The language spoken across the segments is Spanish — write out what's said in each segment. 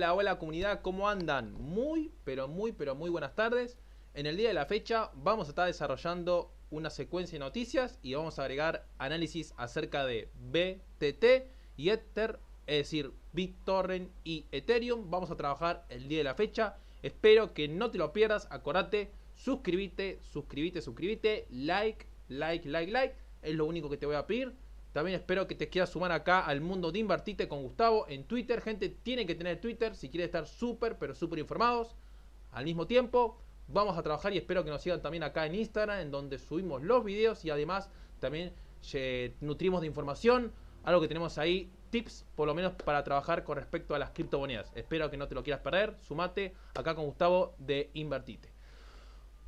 Hola, hola comunidad, ¿cómo andan? Muy, pero muy, pero muy buenas tardes. En el día de la fecha vamos a estar desarrollando una secuencia de noticias y vamos a agregar análisis acerca de BTT y Ether, es decir, BitTorrent y Ethereum. Vamos a trabajar el día de la fecha. Espero que no te lo pierdas. Acordate, suscríbete, suscríbete, suscríbete, like, like, like, like. Es lo único que te voy a pedir. También espero que te quieras sumar acá al mundo de Invertite con Gustavo en Twitter. Gente, tiene que tener Twitter si quiere estar súper, pero súper informados. Al mismo tiempo, vamos a trabajar y espero que nos sigan también acá en Instagram, en donde subimos los videos y además también eh, nutrimos de información. Algo que tenemos ahí, tips, por lo menos para trabajar con respecto a las criptomonedas. Espero que no te lo quieras perder. Sumate acá con Gustavo de Invertite.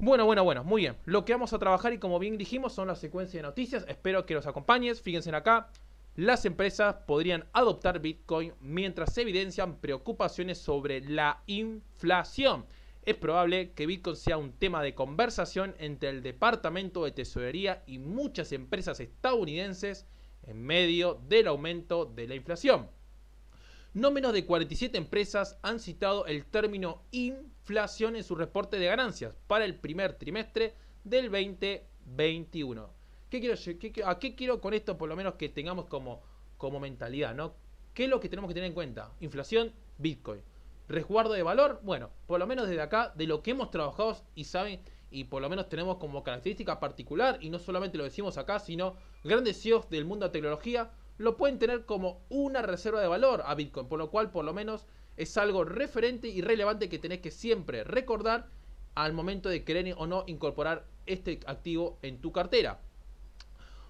Bueno, bueno, bueno, muy bien. Lo que vamos a trabajar y como bien dijimos son las secuencias de noticias. Espero que los acompañes. Fíjense acá. Las empresas podrían adoptar Bitcoin mientras se evidencian preocupaciones sobre la inflación. Es probable que Bitcoin sea un tema de conversación entre el Departamento de Tesorería y muchas empresas estadounidenses en medio del aumento de la inflación. No menos de 47 empresas han citado el término inflación en su reporte de ganancias para el primer trimestre del 2021. ¿Qué quiero, ¿A qué quiero con esto por lo menos que tengamos como, como mentalidad? ¿no? ¿Qué es lo que tenemos que tener en cuenta? Inflación, Bitcoin. Resguardo de valor, bueno, por lo menos desde acá, de lo que hemos trabajado y saben, y por lo menos tenemos como característica particular, y no solamente lo decimos acá, sino grandes CEOs del mundo de tecnología lo pueden tener como una reserva de valor a Bitcoin, por lo cual por lo menos es algo referente y relevante que tenés que siempre recordar al momento de querer o no incorporar este activo en tu cartera.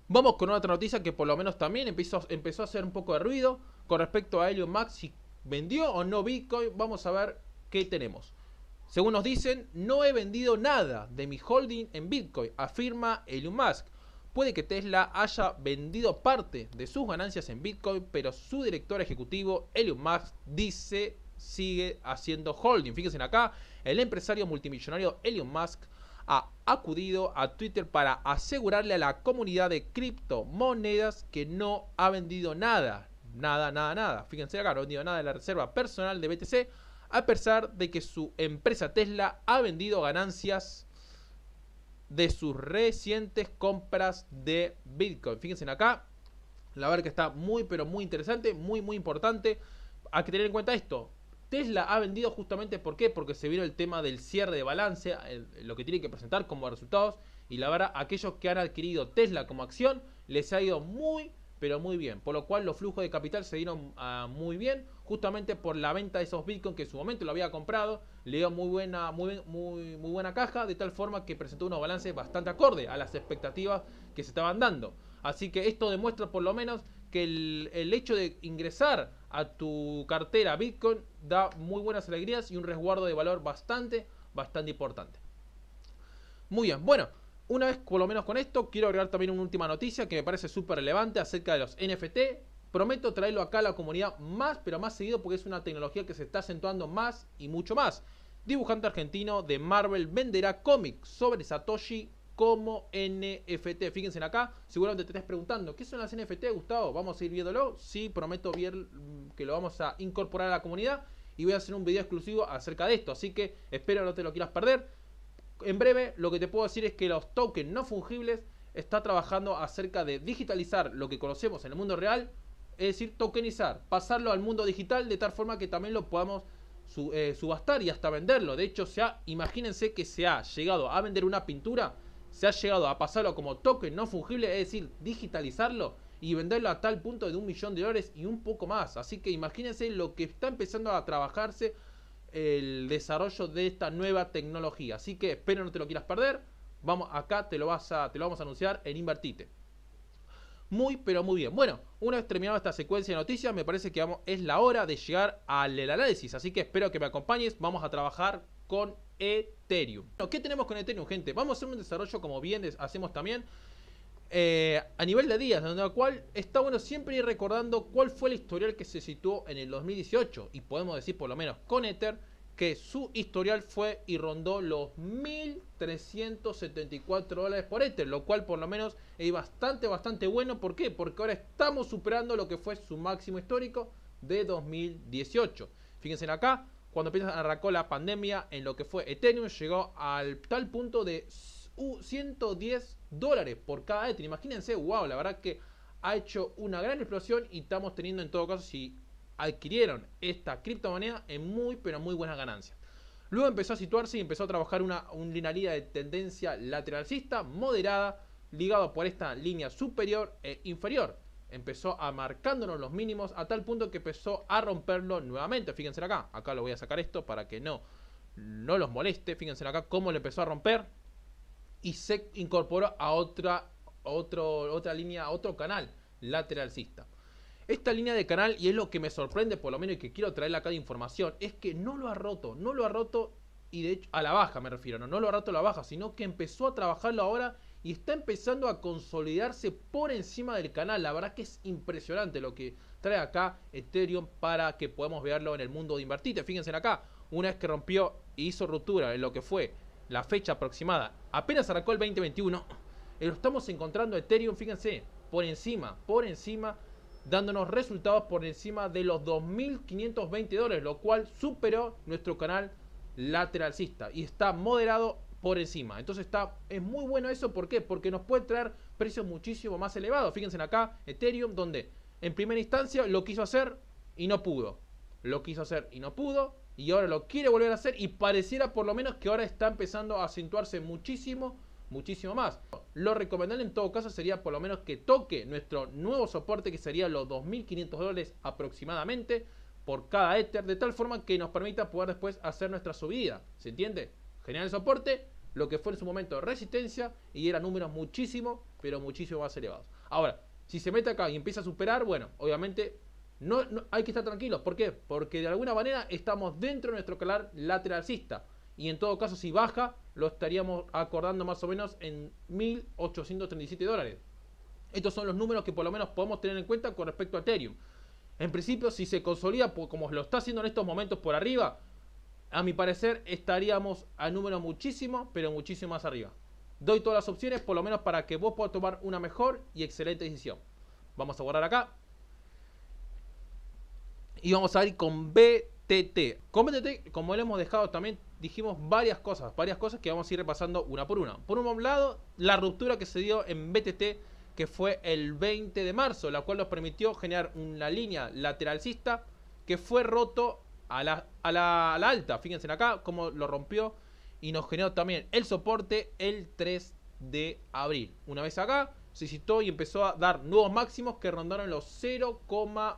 Vamos con otra noticia que por lo menos también empezó, a hacer un poco de ruido con respecto a Elon Musk, si vendió o no Bitcoin, vamos a ver qué tenemos. Según nos dicen, no he vendido nada de mi holding en Bitcoin, afirma Elon Musk. Puede que Tesla haya vendido parte de sus ganancias en Bitcoin, pero su director ejecutivo, Elon Musk, dice sigue haciendo holding. Fíjense acá, el empresario multimillonario Elon Musk ha acudido a Twitter para asegurarle a la comunidad de criptomonedas que no ha vendido nada. Nada, nada, nada. Fíjense acá, no ha vendido nada de la reserva personal de BTC, a pesar de que su empresa Tesla ha vendido ganancias de sus recientes compras de Bitcoin. Fíjense acá, la verdad que está muy, pero muy interesante, muy, muy importante. Hay que tener en cuenta esto. Tesla ha vendido justamente, ¿por qué? Porque se vino el tema del cierre de balance, lo que tiene que presentar como resultados. Y la verdad, aquellos que han adquirido Tesla como acción, les ha ido muy, pero muy bien. Por lo cual los flujos de capital se dieron ah, muy bien, justamente por la venta de esos bitcoins que en su momento lo había comprado, le dio muy buena, muy, muy, muy buena caja, de tal forma que presentó unos balances bastante acorde a las expectativas que se estaban dando. Así que esto demuestra por lo menos que el, hecho de ingresar a tu cartera Bitcoin da muy buenas alegrías y un resguardo de valor bastante, bastante importante. Muy bien, bueno, una vez por lo menos con esto, quiero agregar también una última noticia que me parece súper relevante acerca de los NFT. Prometo traerlo acá a la comunidad más, pero más seguido porque es una tecnología que se está acentuando más y mucho más. Dibujante argentino de Marvel venderá cómics sobre Satoshi como NFT. Fíjense acá, seguramente te estás preguntando, ¿qué son las NFT, Gustavo? ¿Vamos a ir viéndolo? Sí, prometo que lo vamos a incorporar a la comunidad y voy a hacer un video exclusivo acerca de esto, así que espero no te lo quieras perder en breve, lo que te puedo decir es que los tokens no fungibles está trabajando acerca de digitalizar lo que conocemos en el mundo real, es decir, tokenizar, pasarlo al mundo digital de tal forma que también lo podamos eh, subastar y hasta venderlo. De hecho, se imagínense que se ha llegado a vender una pintura, se ha llegado a pasarlo como token no fungible, es decir, digitalizarlo y venderlo a tal punto de un millón de dólares y un poco más. Así que imagínense lo que está empezando a trabajarse el desarrollo de esta nueva tecnología. Así que espero no te lo quieras perder. Vamos, acá te lo, vamos a anunciar en Invertite. Muy, pero muy bien. Bueno, una vez terminada esta secuencia de noticias, me parece que es la hora de llegar al análisis. Así que espero que me acompañes. Vamos a trabajar con Ethereum. ¿Qué tenemos con Ethereum, gente? Vamos a hacer un desarrollo como bien hacemos también eh, a nivel de días, donde la cual está bueno siempre ir recordando cuál fue el historial que se situó en el 2018. Y podemos decir, por lo menos con Ether, que su historial fue y rondó los 1.374 dólares por Ether, lo cual por lo menos es bastante, bastante bueno. ¿Por qué? Porque ahora estamos superando lo que fue su máximo histórico de 2018. Fíjense acá, cuando apenas arrancó la pandemia en lo que fue Ethereum, llegó al tal punto de u 110 dólares por cada Ethereum, Imagínense, wow, la verdad que ha hecho una gran explosión y estamos teniendo en todo caso, si adquirieron esta criptomoneda, en muy pero muy buenas ganancias. Luego empezó a situarse y empezó a trabajar una, una de tendencia lateralcista moderada, ligado por esta línea superior e inferior. Empezó a marcándonos los mínimos a tal punto que empezó a romperlo nuevamente. Fíjense acá, acá lo voy a sacar esto para que no, no los moleste. Fíjense acá cómo le empezó a romper y se incorporó a otra, otro, otra línea, a otro canal lateralcista. Esta línea de canal, y es lo que me sorprende por lo menos y que quiero traerle acá de información, es que no lo ha roto, no lo ha roto y de hecho a la baja me refiero, no, lo ha roto a la baja, sino que empezó a trabajarlo ahora y está empezando a consolidarse por encima del canal. La verdad que es impresionante lo que trae acá Ethereum para que podamos verlo en el mundo de invertir. Fíjense acá, una vez que rompió y hizo ruptura en lo que fue la fecha aproximada, apenas arrancó el 2021, eh, lo estamos encontrando Ethereum, fíjense, por encima, por encima, dándonos resultados por encima de los 2.520 dólares, lo cual superó nuestro canal lateralcista y está moderado por encima. Entonces está, es muy bueno eso, ¿por qué? Porque nos puede traer precios muchísimo más elevados. Fíjense acá, Ethereum, donde en primera instancia lo quiso hacer y no pudo. Lo quiso hacer y no pudo y ahora lo quiere volver a hacer y pareciera por lo menos que ahora está empezando a acentuarse muchísimo, muchísimo más. Lo recomendable en todo caso sería por lo menos que toque nuestro nuevo soporte que sería los 2.500 dólares aproximadamente por cada Ether, de tal forma que nos permita poder después hacer nuestra subida, ¿se entiende? Genial el soporte, lo que fue en su momento resistencia y eran números muchísimo, pero muchísimo más elevados. Ahora, si se mete acá y empieza a superar, bueno, obviamente hay que estar tranquilos. ¿Por qué? Porque de alguna manera estamos dentro de nuestro calar lateralcista. Y en todo caso, si baja, lo estaríamos acordando más o menos en 1.837 dólares. Estos son los números que por lo menos podemos tener en cuenta con respecto a Ethereum. En principio, si se consolida como lo está haciendo en estos momentos por arriba, a mi parecer estaríamos a número muchísimo, pero muchísimo más arriba. Doy todas las opciones, por lo menos para que vos puedas tomar una mejor y excelente decisión. Vamos a guardar acá y vamos a ir con BTT. Con BTT, como le hemos dejado también, dijimos varias cosas, varias cosas que vamos a ir repasando una por una. Por un lado, la ruptura que se dio en BTT, que fue el 20 de marzo, la cual nos permitió generar una línea lateralcista que fue roto a la, a la, alta. Fíjense acá cómo lo rompió y nos generó también el soporte el 3 de abril. Una vez acá, se citó y empezó a dar nuevos máximos que rondaron los 0,1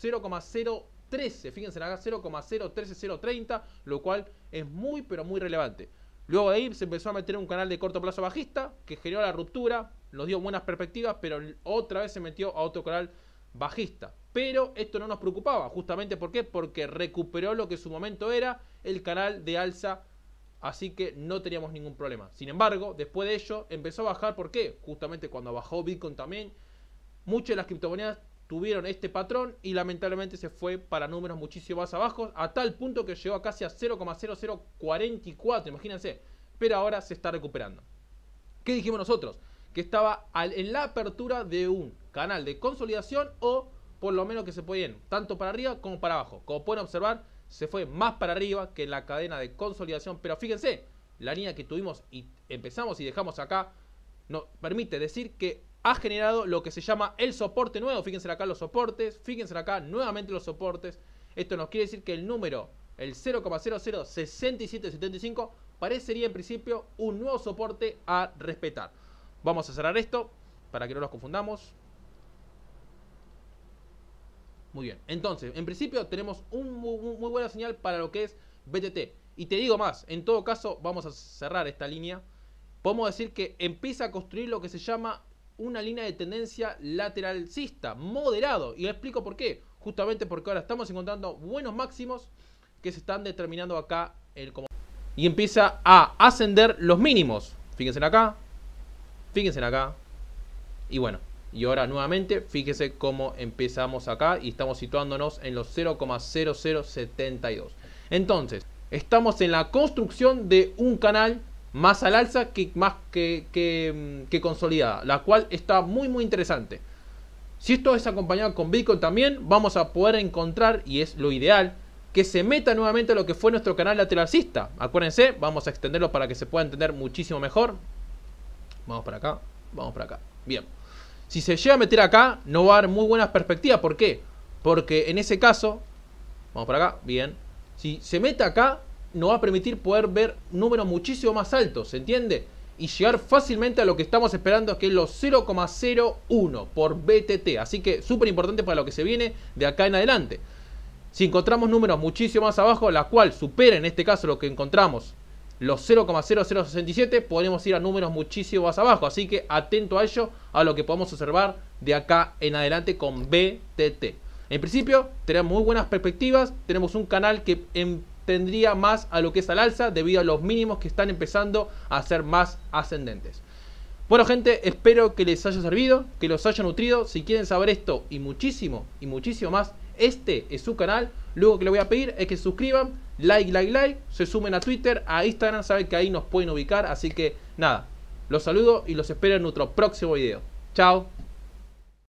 0,013. Fíjense acá, 0,013030, lo cual es muy, pero muy relevante. Luego de ahí se empezó a meter un canal de corto plazo bajista que generó la ruptura, nos dio buenas perspectivas, pero otra vez se metió a otro canal bajista. Pero esto no nos preocupaba, justamente ¿por qué? porque recuperó lo que en su momento era el canal de alza, así que no teníamos ningún problema. Sin embargo, después de ello empezó a bajar, ¿por qué? Justamente cuando bajó Bitcoin también, muchas de las criptomonedas tuvieron este patrón y lamentablemente se fue para números muchísimo más abajo, a tal punto que llegó a casi a 0,0044, imagínense, pero ahora se está recuperando. ¿Qué dijimos nosotros? Que estaba en la apertura de un canal de consolidación o por lo menos que se pueden tanto para arriba como para abajo. Como pueden observar, se fue más para arriba que la cadena de consolidación, pero fíjense, la línea que tuvimos y empezamos y dejamos acá nos permite decir que ha generado lo que se llama el soporte nuevo. Fíjense acá los soportes, fíjense acá nuevamente los soportes. Esto nos quiere decir que el número, el 0,006775, parecería en principio un nuevo soporte a respetar. Vamos a cerrar esto para que no nos confundamos. Muy bien, entonces, en principio tenemos un muy, muy buena señal para lo que es BTT. Y te digo más, en todo caso, vamos a cerrar esta línea. Podemos decir que empieza a construir lo que se llama una línea de tendencia lateralcista, moderado. Y explico por qué. Justamente porque ahora estamos encontrando buenos máximos que se están determinando acá. El, como... Y empieza a ascender los mínimos. Fíjense acá. Fíjense acá. Y bueno, y ahora nuevamente, fíjese cómo empezamos acá y estamos situándonos en los 0,0072. Entonces, estamos en la construcción de un canal más al alza que, más que, mm, que, consolidada, la cual está muy muy interesante. Si esto es acompañado con Bitcoin también, vamos a poder encontrar, y es lo ideal, que se meta nuevamente a lo que fue nuestro canal lateralcista. Acuérdense, vamos a extenderlo para que se pueda entender muchísimo mejor. Vamos para acá, vamos para acá. Bien. Si se llega a meter acá, no va a dar muy buenas perspectivas. ¿Por qué? Porque en ese caso, vamos para acá, bien. Si se mete acá, nos va a permitir poder ver números muchísimo más altos, ¿se entiende? Y llegar fácilmente a lo que estamos esperando, que es los 0,01 por BTT. Así que súper importante para lo que se viene de acá en adelante. Si encontramos números muchísimo más abajo, la cual supera en este caso lo que encontramos, los 0,0067, podemos ir a números muchísimo más abajo. Así que atento a ello, a lo que podemos observar de acá en adelante con BTT. En principio, tenemos muy buenas perspectivas, tenemos un canal que en tendría más a lo que es al alza debido a los mínimos que están empezando a ser más ascendentes. Bueno gente, espero que les haya servido, que los haya nutrido. Si quieren saber esto y muchísimo, y muchísimo más, este es su canal. Luego que le voy a pedir es que suscriban, like, like, like, se sumen a Twitter, a Instagram, saben que ahí nos pueden ubicar. Así que nada, los saludo y los espero en nuestro próximo video. Chao.